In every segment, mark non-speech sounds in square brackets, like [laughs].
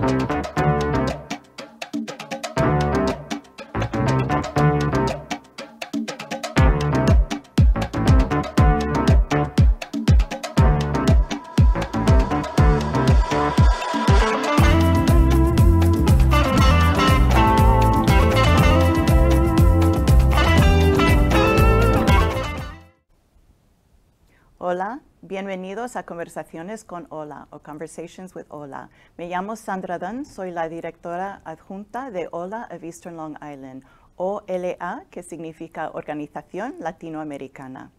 Thank you. a Conversaciones con OLA o Conversations with OLA. Me llamo Sandra Dunn, soy la directora adjunta de OLA of Eastern Long Island, OLA, que significa Organización Latinoamericana.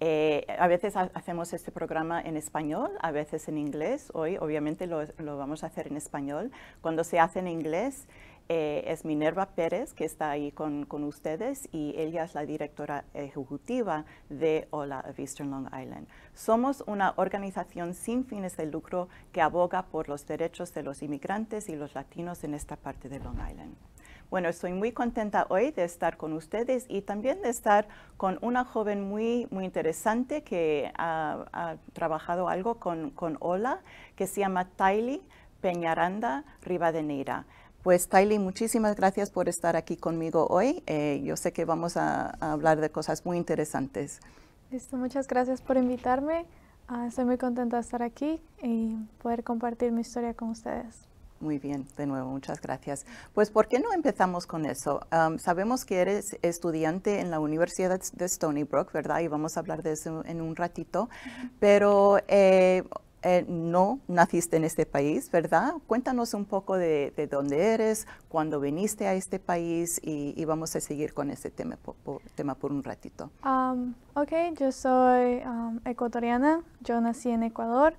Eh, a veces hacemos este programa en español, a veces en inglés. Hoy obviamente lo, vamos a hacer en español. Cuando se hace en inglés, eh, es Minerva Pérez, que está ahí con, ustedes, y ella es la directora ejecutiva de Ola of Eastern Long Island. Somos una organización sin fines de lucro que aboga por los derechos de los inmigrantes y los latinos en esta parte de Long Island. Bueno, estoy muy contenta hoy de estar con ustedes y también de estar con una joven muy, muy interesante que ha, trabajado algo con, con Ola, que se llama Tylee Peñaranda Rivadeneira. Pues Tylee, muchísimas gracias por estar aquí conmigo hoy. Eh, yo sé que vamos a, hablar de cosas muy interesantes. Listo, muchas gracias por invitarme. Ah, estoy muy contenta de estar aquí y poder compartir mi historia con ustedes. Muy bien, de nuevo, muchas gracias. Pues, ¿por qué no empezamos con eso? sabemos que eres estudiante en la Universidad de Stony Brook, ¿verdad? Y vamos a hablar de eso en un ratito. Pero eh, eh, no naciste en este país, ¿verdad? Cuéntanos un poco de, dónde eres, cuándo viniste a este país y, vamos a seguir con este tema por, un ratito. Um, ok, yo soy um, ecuatoriana, yo nací en Ecuador.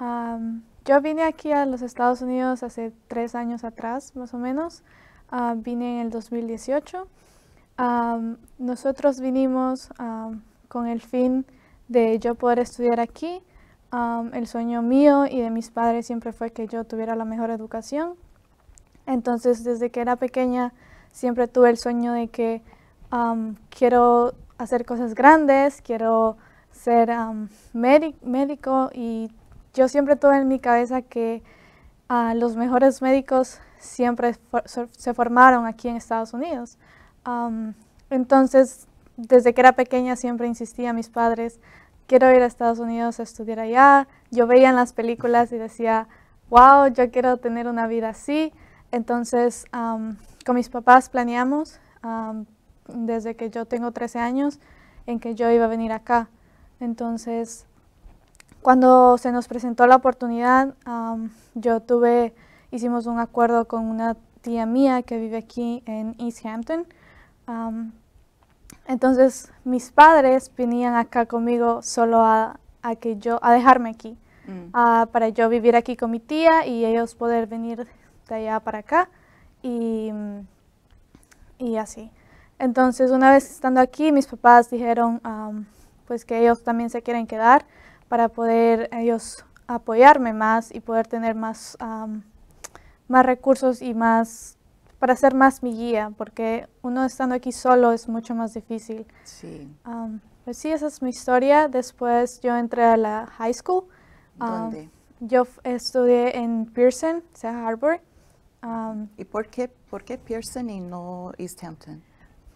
Um, yo vine aquí a los Estados Unidos hace tres años atrás, más o menos. vine en el 2018. nosotros vinimos con el fin de yo poder estudiar aquí el sueño mío y de mis padres siempre fue que yo tuviera la mejor educación. Entonces, desde que era pequeña, siempre tuve el sueño de que quiero hacer cosas grandes, quiero ser médico y yo siempre tuve en mi cabeza que ah, los mejores médicos siempre se formaron aquí en Estados Unidos. entonces, desde que era pequeña siempre insistí a mis padres quiero ir a Estados Unidos a estudiar allá. Yo veía en las películas y decía, wow, yo quiero tener una vida así. Entonces, con mis papás planeamos desde que yo tengo 13 años en que yo iba a venir acá. Entonces, cuando se nos presentó la oportunidad, yo tuve, hicimos un acuerdo con una tía mía que vive aquí en East Hampton entonces mis padres venían acá conmigo solo a, que yo, a dejarme aquí, mm. para yo vivir aquí con mi tía y ellos poder venir de allá para acá y, así. Entonces una vez estando aquí, mis papás dijeron um, pues que ellos también se quieren quedar para poder ellos apoyarme más y poder tener más, um, más recursos y más para ser más mi guía, porque uno estando aquí solo es mucho más difícil. Sí. pues sí, esa es mi historia. Después yo entré a la high school. Yo estudié en Pearson, o sea, Um, ¿Y por qué, por qué Pearson y no East Hampton?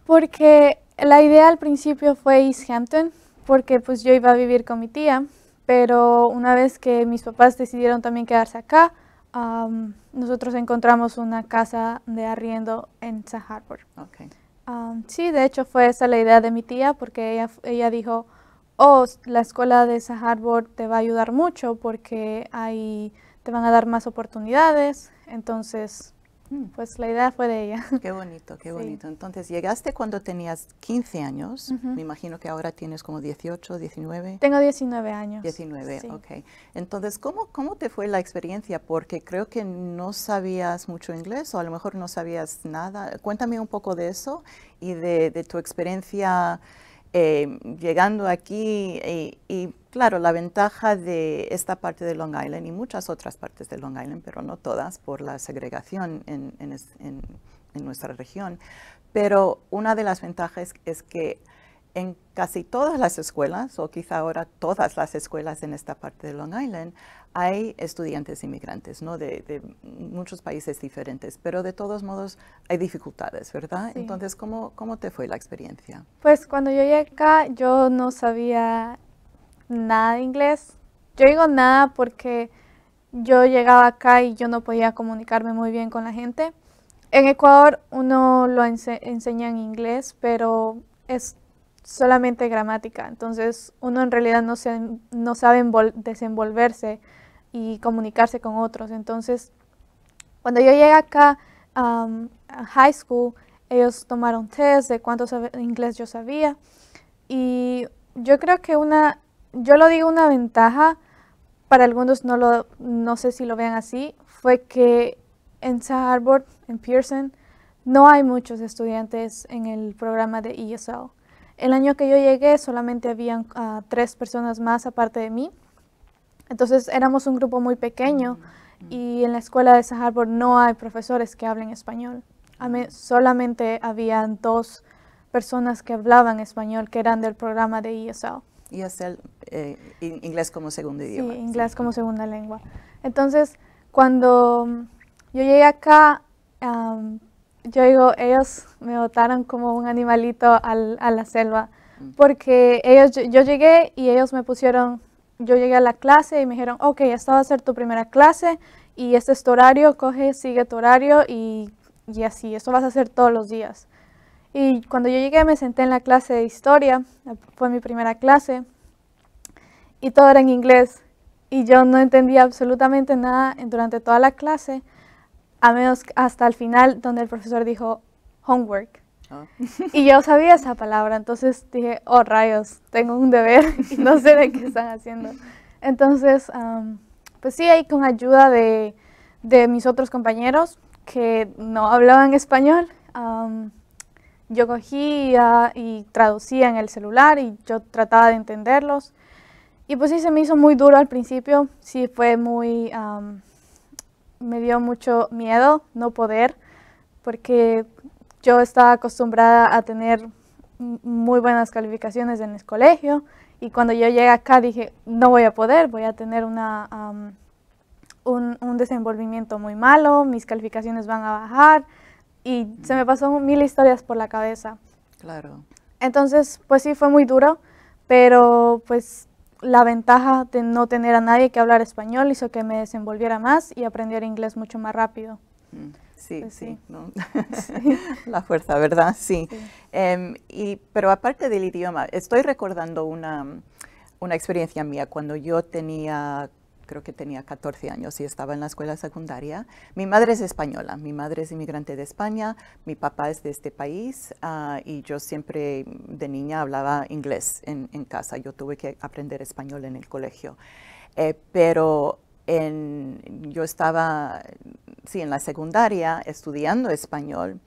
Porque la idea al principio fue East Hampton, porque pues yo iba a vivir con mi tía, pero una vez que mis papás decidieron también quedarse acá, nosotros encontramos una casa de arriendo en Saharbor. sí, de hecho fue esa la idea de mi tía porque ella, dijo, oh, la escuela de Saharbor te va a ayudar mucho porque ahí te van a dar más oportunidades. Entonces Mm. Pues la idea fue de ella. Qué bonito, qué [laughs] bonito. Entonces, llegaste cuando tenías 15 años. Me imagino que ahora tienes como 18, 19. Tengo 19 años. 19, ok. Entonces, ¿cómo, ¿cómo te fue la experiencia? Porque creo que no sabías mucho inglés o a lo mejor no sabías nada. Cuéntame un poco de eso y de, tu experiencia eh, llegando aquí eh, y Claro, la ventaja de esta parte de Long Island y muchas otras partes de Long Island, pero no todas, por la segregación en, nuestra región, pero una de las ventajas es que en casi todas las escuelas, o quizá ahora todas las escuelas en esta parte de Long Island, hay estudiantes inmigrantes, ¿no? De, muchos países diferentes, pero de todos modos hay dificultades, ¿verdad? Entonces, ¿cómo, ¿cómo te fue la experiencia? Pues cuando yo llegué acá, yo no sabía nada de inglés. Yo digo nada porque yo llegaba acá y yo no podía comunicarme muy bien con la gente. En Ecuador uno lo enseña en inglés, pero es solamente gramática, entonces uno en realidad no, se, no sabe desenvolverse y comunicarse con otros. Entonces, cuando yo llegué acá a high school, ellos tomaron test de cuánto inglés yo sabía y yo creo que una yo lo digo una ventaja, para algunos no, lo, no sé si lo vean así, fue que en Harbor, en Pearson, no hay muchos estudiantes en el programa de ESL. El año que yo llegué solamente habían ah, tres personas más aparte de mí. Entonces éramos un grupo muy pequeño mm. y en la escuela de Harbor no hay profesores que hablen español. A mí solamente habían dos personas que hablaban español que eran del programa de ESL e eh, inglés como segundo idioma. Sí, inglés como segunda lengua. Entonces, cuando mm, yo llegué acá, yo digo, ellos me botaron como un animalito a la selva, mm. porque ellos, yo llegué y ellos me pusieron, yo llegué a la clase y me dijeron, ok, esta va a ser tu primera clase y este es tu horario, coge, sigue tu horario y, y así, eso vas a hacer todos los días. Y cuando yo llegué me senté en la clase de historia, fue mi primera clase, y todo era en inglés. Y yo no entendía absolutamente nada durante toda la clase, a menos hasta el final donde el profesor dijo homework. Ah. Y yo sabía esa palabra, entonces dije, oh rayos, tengo un deber y no sé de qué están haciendo. Entonces, pues sí, ahí con ayuda de, de, mis otros compañeros que no hablaban español, yo cogía y traducía en el celular y yo trataba de entenderlos. Y pues sí, se me hizo muy duro al principio, sí fue muy, me dio mucho miedo no poder, porque yo estaba acostumbrada a tener muy buenas calificaciones en el colegio y cuando yo llegué acá dije, no voy a poder, voy a tener una, un, un desenvolvimiento muy malo, mis calificaciones van a bajar y se me pasaron mil historias por la cabeza. Claro. Entonces, pues sí, fue muy duro, pero pues la ventaja de no tener a nadie que hablar español hizo que me desenvolviera más y aprendiera inglés mucho más rápido. Mm, pues sí, sí, [laughs] la fuerza, ¿verdad? Sí. Em, y, pero aparte del idioma, estoy recordando una, una experiencia mía cuando yo tenía creo que tenía 14 años y estaba en la escuela secundaria. Mi madre es española, mi madre es inmigrante de España, mi papá es de este país ah, y yo siempre de niña hablaba inglés en, casa. Yo tuve que aprender español en el colegio. Eh, pero en, yo estaba, sí, en la secundaria estudiando español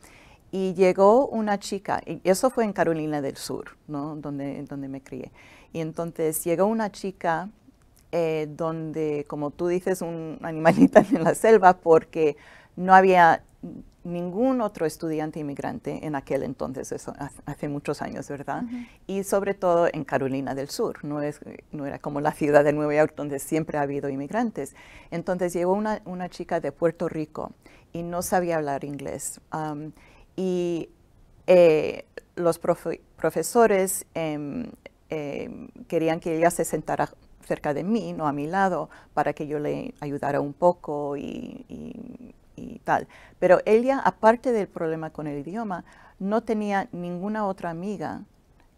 y llegó una chica, y eso fue en Carolina del Sur, ¿no? donde, donde me crié. Y entonces llegó una chica eh, donde, como tú dices, un animalita en la selva, porque no había ningún otro estudiante inmigrante en aquel entonces, hace muchos años, ¿verdad? Y sobre todo en Carolina del Sur, no, es, no era como la ciudad de Nueva York donde siempre ha habido inmigrantes. Entonces llegó una, una chica de Puerto Rico y no sabía hablar inglés. y eh, los profesores em, em, querían que ella se sentara cerca de mí, no a mi lado, para que yo le ayudara un poco y, tal. Pero ella, aparte del problema con el idioma, no tenía ninguna otra amiga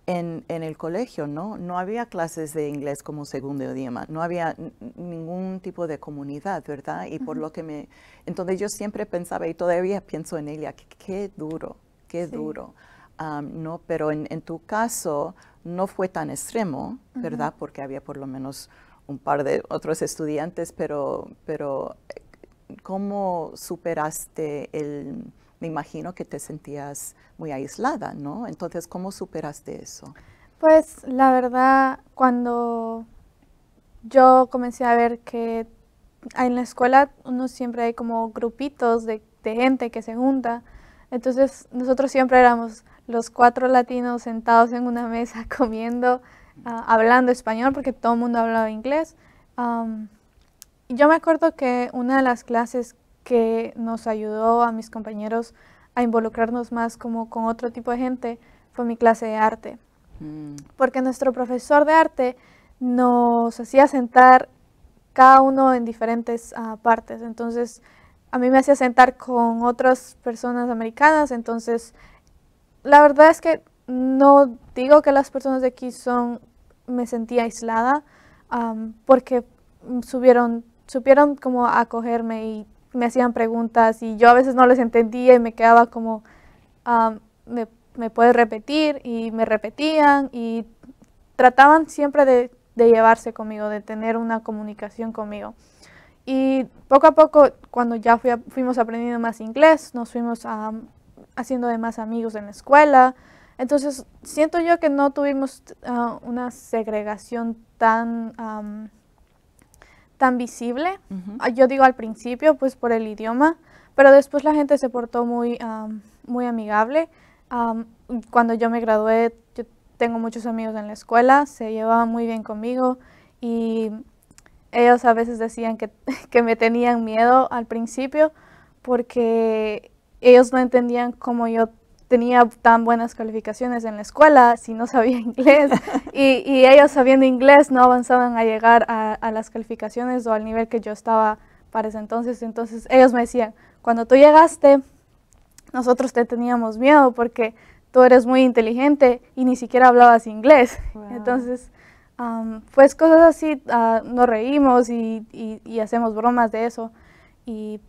en, el colegio, ¿no? No había clases de inglés como segundo idioma, no había ningún tipo de comunidad, ¿verdad? Y por lo que me... Entonces yo siempre pensaba y todavía pienso en ella, qué, duro, qué duro. Ah, no, pero en, tu caso, no fue tan extremo, ¿verdad? Porque había por lo menos un par de otros estudiantes, pero, pero ¿cómo superaste el... Me imagino que te sentías muy aislada, ¿no? Entonces, ¿cómo superaste eso? Pues la verdad, cuando yo comencé a ver que en la escuela uno siempre hay como grupitos de gente que se junta, entonces nosotros siempre éramos los cuatro latinos sentados en una mesa [laughs] comiendo, ah, hablando español, porque todo el mundo hablaba inglés. y yo me acuerdo que una de las clases que nos ayudó a mis compañeros a involucrarnos más como con otro tipo de gente fue mi clase de arte. Mm. Porque nuestro profesor de arte nos hacía sentar cada uno en diferentes ah, partes. Entonces, a mí me hacía sentar con otras personas americanas, entonces la verdad es que no digo que las personas de aquí son, me sentía aislada porque subieron, supieron como acogerme y me hacían preguntas y yo a veces no les entendía y me quedaba como, me, puedes repetir y me repetían y trataban siempre de, llevarse conmigo, de tener una comunicación conmigo. Y poco a poco, cuando ya fuimos aprendiendo más inglés, nos fuimos a, haciendo además amigos en la escuela. Entonces, siento yo que no tuvimos ah, una segregación tan, tan visible. Ah, yo digo al principio, pues por el idioma, pero después la gente se portó muy, muy amigable. cuando yo me gradué, yo tengo muchos amigos en la escuela, se llevaban muy bien conmigo y ellos a veces decían que, [laughs] que me tenían miedo al principio porque ellos no entendían cómo yo tenía tan buenas calificaciones en la escuela si no sabía [laughs] inglés y, ellos sabiendo inglés no avanzaban a llegar a, las calificaciones o al nivel que yo estaba para ese entonces. Entonces ellos me decían, cuando tú llegaste, nosotros te teníamos miedo porque tú eres muy inteligente y ni siquiera hablabas inglés. Entonces, pues cosas así, ah, nos reímos y, y hacemos bromas de eso y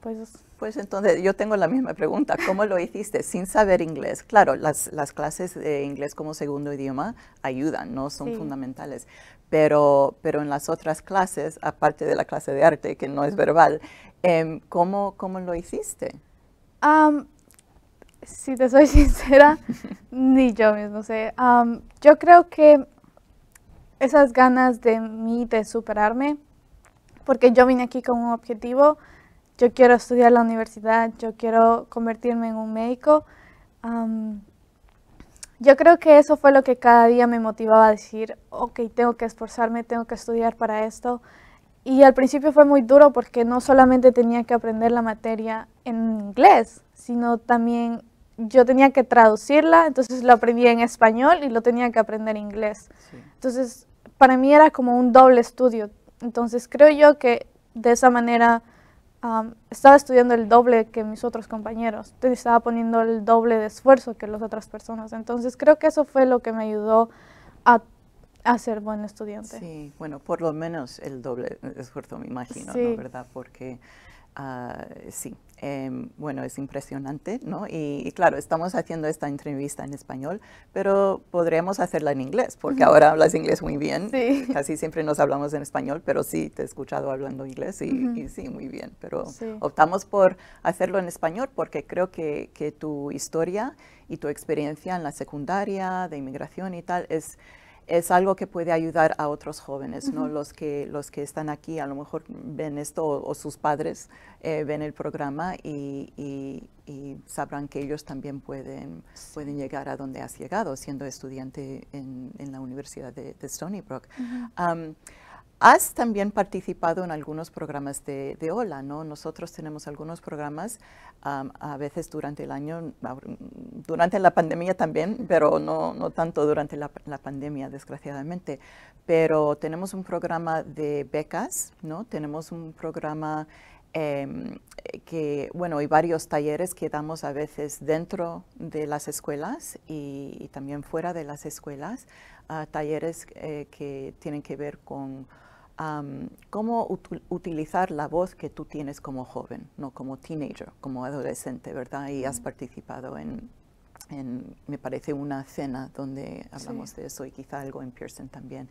pues pues entonces yo tengo la misma pregunta, ¿cómo lo hiciste sin saber inglés? Claro, las, clases de inglés como segundo idioma ayudan, no son fundamentales, pero, pero en las otras clases, aparte de la clase de arte que no es verbal, em, ¿cómo, lo hiciste? si te soy [laughs] sincera, ni yo mismo sé. yo creo que esas ganas de mí de superarme, porque yo vine aquí con un objetivo, yo quiero estudiar la universidad, yo quiero convertirme en un médico. yo creo que eso fue lo que cada día me motivaba a decir, ok, tengo que esforzarme, tengo que estudiar para esto. Y al principio fue muy duro porque no solamente tenía que aprender la materia en inglés, sino también yo tenía que traducirla, entonces lo aprendí en español y lo tenía que aprender en inglés. Entonces, para mí era como un doble estudio. Entonces, creo yo que de esa manera estaba estudiando el doble que mis otros compañeros, estaba poniendo el doble de esfuerzo que las otras personas. Entonces creo que eso fue lo que me ayudó a, ser buen estudiante. Sí, bueno, por lo menos el doble esfuerzo me imagino, sí. ¿Verdad? Porque ah, sí, Em, bueno, es impresionante, ¿no? Y, claro, estamos haciendo esta entrevista en español, pero podríamos hacerla en inglés, porque ahora hablas inglés muy bien. Casi siempre nos hablamos en español, pero sí, te he escuchado hablando inglés y, sí, muy bien. Pero optamos por hacerlo en español porque creo que, que tu historia y tu experiencia en la secundaria de inmigración y tal es es algo que puede ayudar a otros jóvenes, ¿no? los, que, los que están aquí a lo mejor ven esto o, sus padres eh, ven el programa y, sabrán que ellos también pueden, pueden llegar a donde has llegado siendo estudiante en, en la Universidad de, Stony Brook. Has también participado en algunos programas de, OLA, ¿no? Nosotros tenemos algunos programas, a veces durante el año, durante la pandemia también, pero no, no tanto durante la, pandemia, desgraciadamente. Pero tenemos un programa de becas, ¿no? Tenemos un programa em, que, bueno, hay varios talleres que damos a veces dentro de las escuelas y, también fuera de las escuelas, talleres eh, que tienen que ver con cómo utilizar la voz que tú tienes como joven, no como teenager, como adolescente, ¿verdad? Y has mm. participado en, me parece, una cena donde hablamos de eso y quizá algo en Pearson también.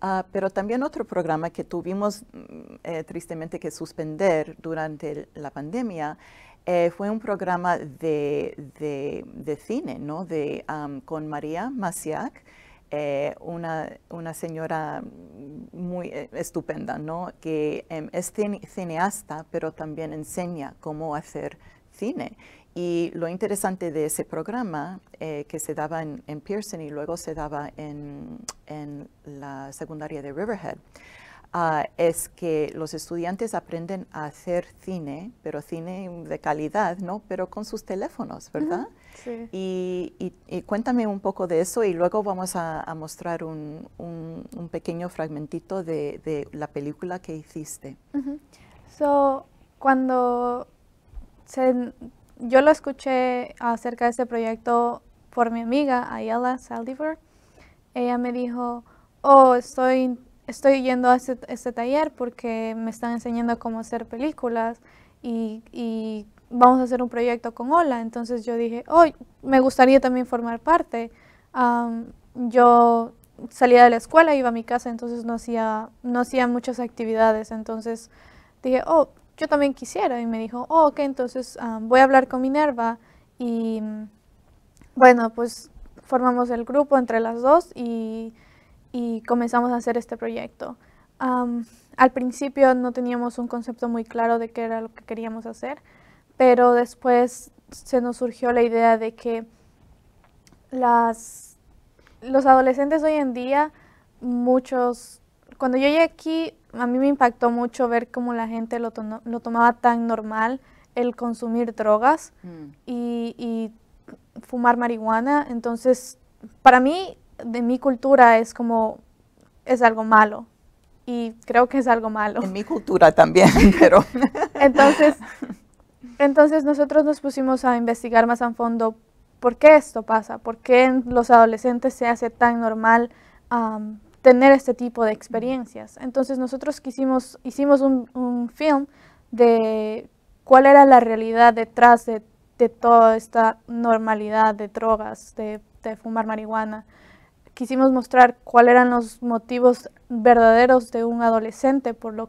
Ah, pero también otro programa que tuvimos mm, eh, tristemente que suspender durante la pandemia eh, fue un programa de, de, cine, ¿no? De, con María Masiak, eh, una, señora muy eh, estupenda, que em, es cineasta, pero también enseña cómo hacer cine. Y lo interesante de ese programa, eh, que se daba en, Pearson y luego se daba en la secundaria de Riverhead, Ah, es que los estudiantes aprenden a hacer cine, pero cine de calidad, ¿no? Pero con sus teléfonos, ¿verdad? sí. y, cuéntame un poco de eso y luego vamos a, mostrar un, pequeño fragmentito de, la película que hiciste. So, cuando yo lo escuché acerca de este proyecto por mi amiga Ayala Saldivar, ella me dijo, oh, estoy estoy yendo a este, este, taller porque me están enseñando cómo hacer películas y, vamos a hacer un proyecto con Ola. Entonces yo dije, oh, me gustaría también formar parte. yo salía de la escuela, iba a mi casa, entonces no hacía, no hacía muchas actividades. Entonces dije, oh, yo también quisiera. Y me dijo, oh, ok, entonces voy a hablar con Minerva. Y bueno, pues formamos el grupo entre las dos y y comenzamos a hacer este proyecto. al principio no teníamos un concepto muy claro de qué era lo que queríamos hacer, pero después se nos surgió la idea de que las, los adolescentes hoy en día, muchos, cuando yo llegué aquí, a mí me impactó mucho ver cómo la gente lo, lo tomaba tan normal el consumir drogas mm. y, y fumar marihuana. Entonces, para mí de mi cultura es como, es algo malo. Y creo que es algo malo. En mi cultura también, [laughs] pero... entonces, entonces nosotros nos pusimos a investigar más a fondo por qué esto pasa, por qué en los adolescentes se hace tan normal tener este tipo de experiencias. Entonces nosotros quisimos, hicimos un, film de cuál era la realidad detrás de, toda esta normalidad de drogas, de fumar marihuana quisimos mostrar cuáles eran los motivos verdaderos de un adolescente por, lo,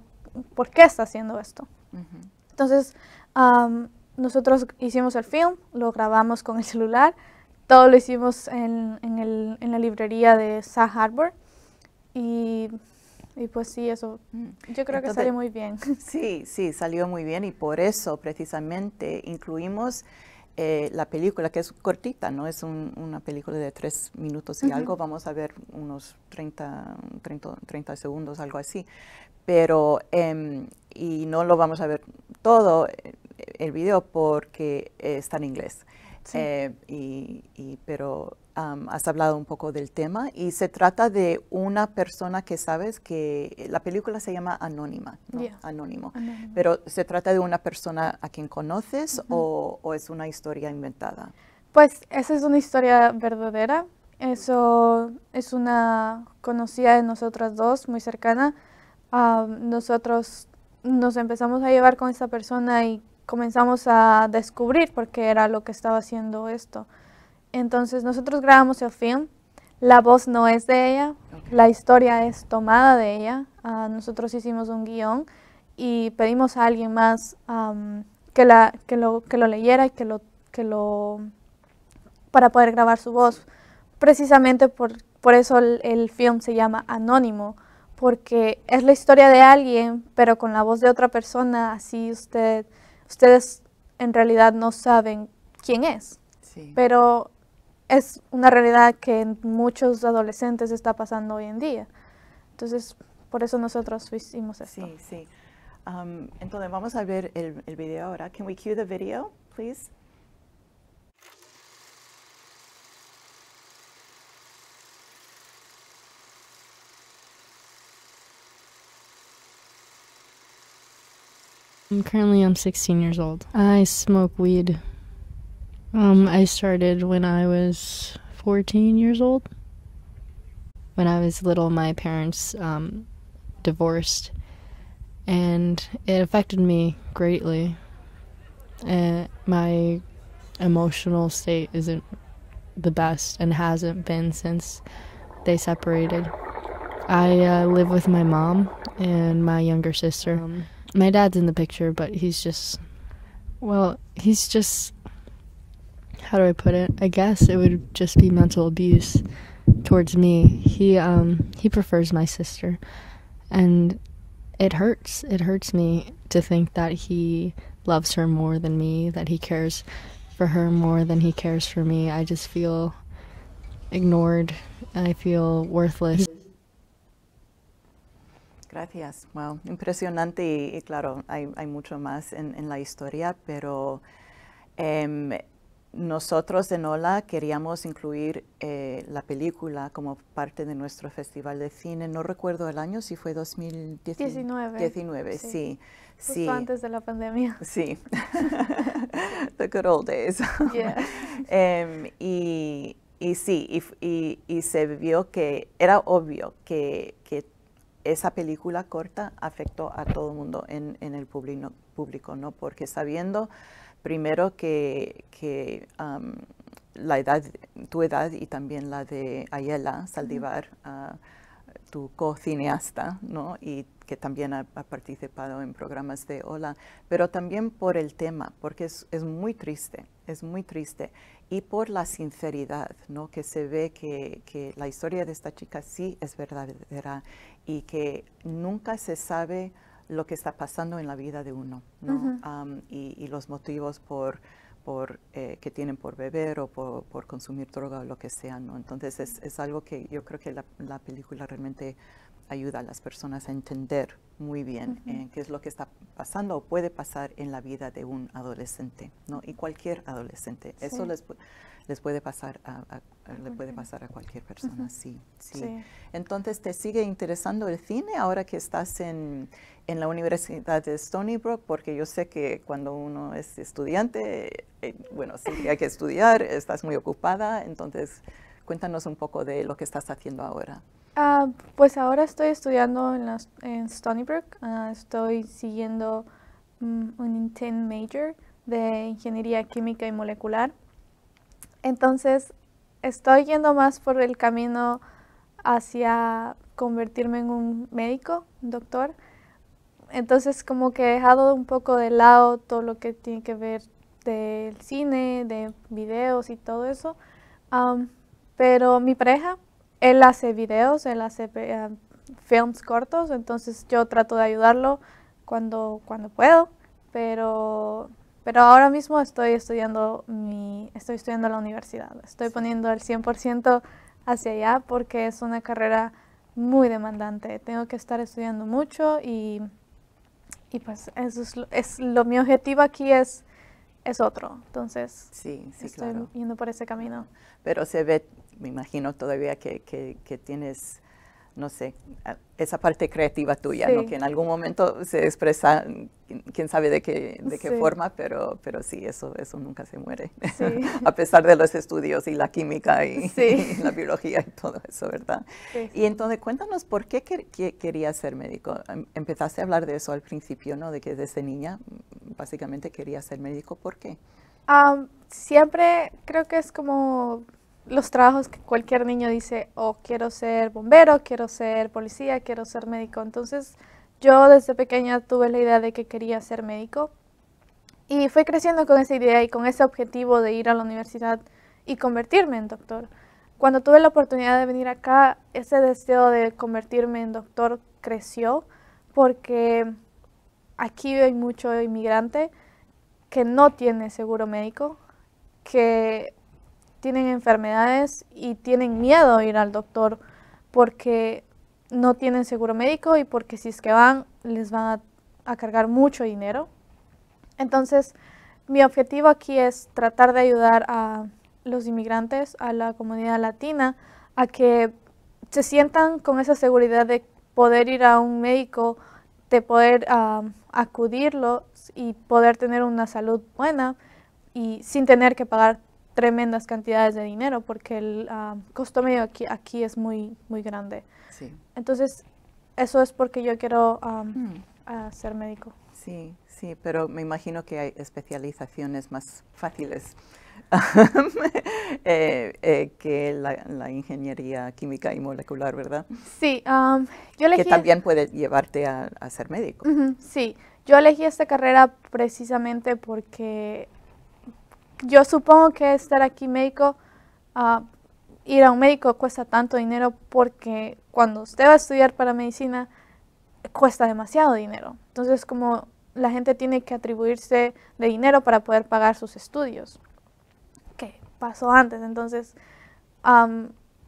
por qué está haciendo esto. Entonces, nosotros hicimos el film, lo grabamos con el celular, todo lo hicimos en, en, el, en la librería de Sag Harbor y, pues sí, eso, mm. yo creo que salió muy bien. [laughs] Sí, sí, salió muy bien y por eso precisamente incluimos eh, la película, que es cortita, no es una película de tres minutos y algo, vamos a ver unos 30, 30, segundos, algo así, pero, em, y no lo vamos a ver todo eh, el video porque está en inglés. Eh, y, pero has hablado un poco del tema y se trata de una persona que sabes que eh, la película se llama Anónima, Anónimo. Pero se trata de una persona a quien conoces o, es una historia inventada. Pues esa es una historia verdadera. Eso es una conocida de nosotras dos, muy cercana. nosotros nos empezamos a llevar con esa persona y comenzamos a descubrir porque era lo que estaba haciendo esto. Entonces nosotros grabamos el film, la voz no es de ella, la historia es tomada de ella, ah, nosotros hicimos un guión y pedimos a alguien más que, la, que, lo, leyera y que lo, que lo... para poder grabar su voz. Precisamente por, eso el film se llama Anónimo, porque es la historia de alguien, pero con la voz de otra persona, así usted ustedes en realidad no saben quién es, pero es una realidad que en muchos adolescentes está pasando hoy en día. Entonces, por eso nosotros hicimos esto. Sí, sí. Um, entonces, vamos a ver el, el video ahora. Can we cue the video, please? I'm currently I'm um, 16 years old. I smoke weed. Um, I started when I was 14 years old. When I was little, my parents um, divorced, and it affected me greatly. And uh, my emotional state isn't the best and hasn't been since they separated. I uh, live with my mom and my younger sister. Um, my dad's in the picture, but he's just, well, he's just, how do I put it? I guess it would just be mental abuse towards me. He um he prefers my sister, and it hurts. It hurts me to think that he loves her more than me, that he cares for her more than he cares for me. I just feel ignored. I feel worthless. Gracias. Wow, impresionante y, claro, hay, mucho más en, la historia, pero em, nosotros en Ola queríamos incluir eh, la película como parte de nuestro festival de cine. No recuerdo el año, si fue 2019. 19, sí. sí. antes de la pandemia. Sí. [laughs] The good old days. [laughs] Em, y, sí, y, se vio que era obvio que, que esa película corta afectó a todo el mundo en, el público, ¿no? Porque sabiendo primero que, um, la edad, tu edad y también la de Ayela Saldivar, ah, tu co-cineasta, ¿no? Y que también ha, participado en programas de Hola, pero también por el tema, porque es, es, muy triste, es muy triste, y por la sinceridad, ¿no? que se ve que, que la historia de esta chica sí es verdadera y que nunca se sabe lo que está pasando en la vida de uno, ¿no? y, los motivos por por, eh, que tienen por beber o por, consumir droga o lo que sea. ¿no? Entonces es, es algo que yo creo que la, la película realmente ayuda a las personas a entender muy bien eh, qué es lo que está pasando o puede pasar en la vida de un adolescente, ¿no? Y cualquier adolescente. Eso les, les puede pasar a, le puede pasar a cualquier persona, sí, sí, Entonces, ¿te sigue interesando el cine ahora que estás en, la Universidad de Stony Brook? Porque yo sé que cuando uno es estudiante, eh, bueno, sí, hay que estudiar, estás muy ocupada, entonces cuéntanos un poco de lo que estás haciendo ahora. Ah, pues ahora estoy estudiando en, la, Stony Brook. Ah, estoy siguiendo mm, un intent major de ingeniería química y molecular. Entonces, estoy yendo más por el camino hacia convertirme en un médico, doctor. Entonces, como que he dejado un poco de lado todo lo que tiene que ver del cine, de videos y todo eso. pero mi pareja él hace videos, él hace eh, films cortos, entonces yo trato de ayudarlo cuando, cuando puedo, pero, pero ahora mismo estoy estudiando, mi, estoy estudiando la universidad, estoy poniendo el 100% hacia allá porque es una carrera muy demandante, tengo que estar estudiando mucho y, y pues eso es, lo, mi objetivo aquí es es otro. Entonces, estoy yendo por ese camino. Pero se ve me imagino todavía que, tienes no sé, esa parte creativa tuya, que en algún momento se expresa, quién sabe de qué, de qué forma, pero, pero sí, eso, eso nunca se muere, [laughs] a pesar de los estudios y la química y, [laughs] la biología y todo eso, ¿verdad? Y entonces cuéntanos por qué querías ser médico. Em, empezaste a hablar de eso al principio, ¿no? De que desde niña básicamente quería ser médico, ¿por qué? Ah, siempre creo que es como los trabajos que cualquier niño dice, oh, quiero ser bombero, quiero ser policía, quiero ser médico. Entonces, yo desde pequeña tuve la idea de que quería ser médico y fui creciendo con esa idea y con ese objetivo de ir a la universidad y convertirme en doctor. Cuando tuve la oportunidad de venir acá, ese deseo de convertirme en doctor creció porque aquí hay mucho inmigrante que no tiene seguro médico, que tienen enfermedades y tienen miedo a ir al doctor porque no tienen seguro médico y porque si es que van les van a, cargar mucho dinero. Entonces, mi objetivo aquí es tratar de ayudar a los inmigrantes, a la comunidad latina, a que se sientan con esa seguridad de poder ir a un médico, de poder ah, acudirlo y poder tener una salud buena y sin tener que pagar tremendas cantidades de dinero porque el ah, costo medio aquí, aquí es muy, muy grande. Entonces, eso es porque yo quiero ah, mm. ser médico. Sí, sí, pero me imagino que hay especializaciones más fáciles [laughs] eh, eh, que la, ingeniería química y molecular, ¿verdad? Sí, um, yo Que también puede llevarte a, ser médico. sí, yo elegí esta carrera precisamente porque yo supongo que estar aquí médico, ah, ir a un médico cuesta tanto dinero porque cuando usted va a estudiar para medicina cuesta demasiado dinero. Entonces como la gente tiene que atribuirse de dinero para poder pagar sus estudios. Que pasó antes, entonces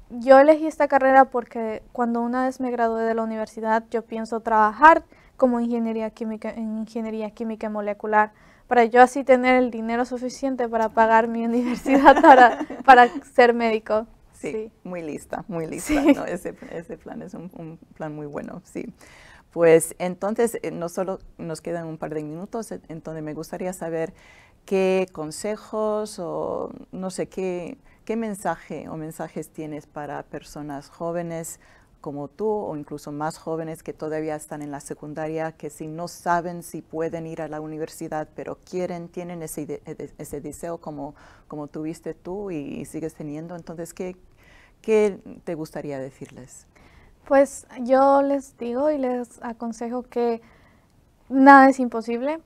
yo elegí esta carrera porque cuando una vez me gradué de la universidad yo pienso trabajar como ingeniería química, en ingeniería química molecular para yo así tener el dinero suficiente para pagar mi [laughs] universidad para, para ser médico. Sí, muy lista, muy lista. Ese, plan es un, un, plan muy bueno, sí. Pues entonces, eh, no solo nos quedan un par de minutos, eh, entonces me gustaría saber qué consejos o no sé qué, qué mensaje o mensajes tienes para personas jóvenes como tú o incluso más jóvenes que todavía están en la secundaria, que si no saben si pueden ir a la universidad, pero quieren, tienen ese, deseo como, como tuviste tú y, sigues teniendo, entonces, ¿qué, te gustaría decirles? Pues yo les digo y les aconsejo que nada es imposible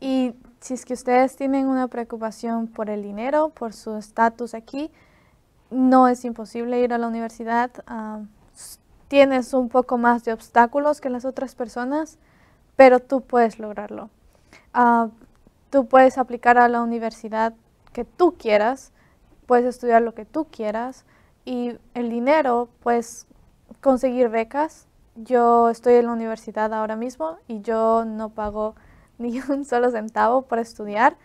y si es que ustedes tienen una preocupación por el dinero, por su estatus aquí, no es imposible ir a la universidad. Ah, tienes un poco más de obstáculos que las otras personas, pero tú puedes lograrlo. Ah, tú puedes aplicar a la universidad que tú quieras, puedes estudiar lo que tú quieras y el dinero, pues, conseguir becas. Yo estoy en la universidad ahora mismo y yo no pago [laughs] ni un solo centavo para estudiar,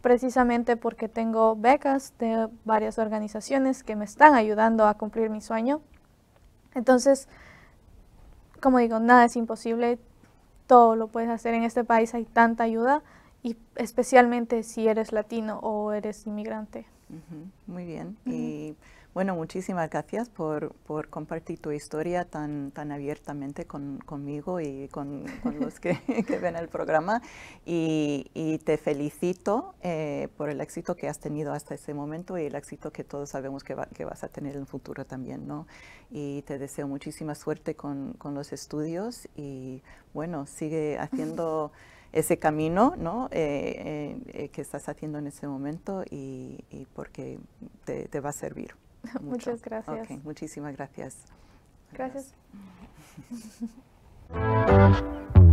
precisamente porque tengo becas de varias organizaciones que me están ayudando a cumplir mi sueño. Entonces, como digo, nada es imposible, todo lo puedes hacer. En este país hay tanta ayuda, y especialmente si eres latino o eres inmigrante. Muy bien. y bueno, muchísimas gracias por, compartir tu historia tan, tan abiertamente conmigo y con, los [laughs] que, ven el programa. Y, te felicito eh, por el éxito que has tenido hasta ese momento y el éxito que todos sabemos que, vas a tener en el futuro también, ¿no? Y te deseo muchísima suerte con, los estudios y, bueno, sigue haciendo... [laughs] ese camino ¿no? Eh, eh, que estás haciendo en ese momento y, porque te va a servir. [laughs] Muchas gracias. Okay. Muchísimas Gracias. gracias. [laughs]